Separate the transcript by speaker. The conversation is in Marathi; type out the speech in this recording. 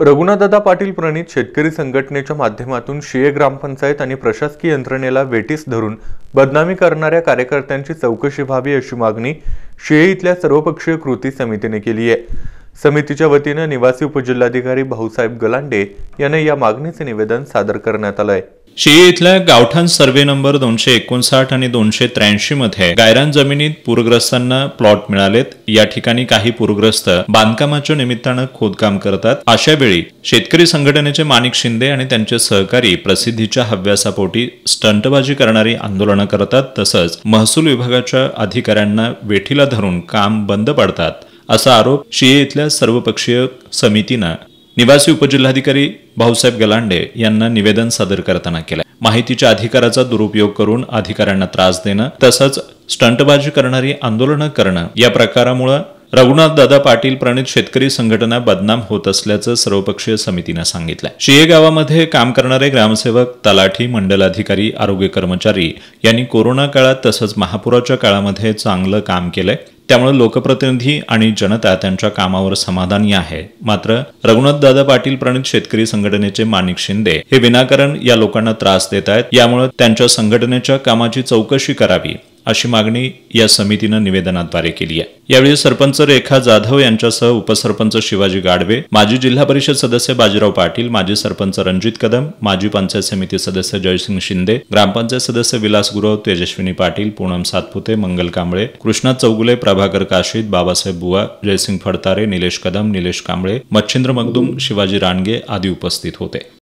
Speaker 1: रघुनाथदादा पाटील प्रणित शेतकरी संघटनेच्या माध्यमातून शिये ग्रामपंचायत आणि प्रशासकीय यंत्रणेला वेटीस धरून बदनामी करणाऱ्या कार्यकर्त्यांची चौकशी व्हावी अशी मागणी शिये इथल्या सर्वपक्षीय कृती समितीने केली आहे समितीच्या वतीनं निवासी उपजिल्हाधिकारी भाऊसाहेब गलांडे यांना या मागणीचे निवेदन सादर करण्यात आलं आहे
Speaker 2: शिए इथल्या गावठाण सर्व्हे नंबर दोनशे एकोणसाठ आणि दोनशे त्र्याऐंशी मध्ये गायरान जमिनीत पूरग्रस्तांना प्लॉट मिळालेत या ठिकाणी काही पूरग्रस्त बांधकामाच्या निमित्तानं खोदकाम करतात अशा वेळी शेतकरी संघटनेचे माणिक शिंदे आणि त्यांचे सहकारी प्रसिद्धीच्या हव्यासापोटी स्टंटबाजी करणारी आंदोलनं करतात तसंच महसूल विभागाच्या अधिकाऱ्यांना वेठीला धरून काम बंद पाडतात असा आरोप शिये इथल्या सर्वपक्षीय समितीनं निवासी उपजिल्हाधिकारी भाऊसाहेब गलांडे यांना निवेदन सादर करताना केलं माहितीच्या अधिकाराचा दुरुपयोग करून अधिकाऱ्यांना त्रास देणं तसंच स्टंटबाजी करणारी आंदोलनं करणं या प्रकारामुळे रघुनाथदादा पाटील प्रणित शेतकरी संघटना बदनाम होत असल्याचं सर्वपक्षीय समितीनं सांगितलं शिये गावामध्ये काम करणारे ग्रामसेवक तलाठी मंडलाधिकारी आरोग्य कर्मचारी यांनी कोरोना काळात तसंच महापुराच्या काळामध्ये चांगलं काम केलंय त्यामुळे लोकप्रतिनिधी आणि जनता त्यांच्या कामावर समाधानी आहे मात्र रघुनाथ दादा पाटील प्रणित शेतकरी संघटनेचे माणिक शिंदे हे विनाकारण या लोकांना त्रास देत आहेत यामुळे त्यांच्या संघटनेच्या कामाची चौकशी करावी अशी मागणी या समितीनं निवेदनाद्वारे केली आहे यावेळी सरपंच रेखा जाधव यांच्यासह उपसरपंच शिवाजी गाडवे माजी जिल्हा परिषद सदस्य बाजीराव पाटील माजी सरपंच रणजित कदम माजी पंचायत समिती सदस्य जयसिंग शिंदे ग्रामपंचायत सदस्य विलास गुरव तेजस्विनी पाटील पूनम सातपुते मंगल कांबळे कृष्णा चौगुले प्रभाकर काशीद बाबासाहेब बुवा जयसिंग फडतारे निलेश कदम निलेश कांबळे मच्छिंद्र मगदुम शिवाजी रानगे आदी उपस्थित होते